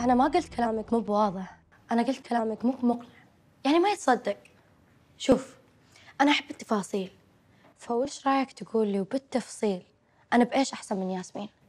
أنا ما قلت كلامك مو بواضح أنا قلت كلامك مو مقنع يعني ما يتصدق شوف أنا أحب التفاصيل فوش رايك تقول لي وبالتفصيل أنا بإيش أحسن من ياسمين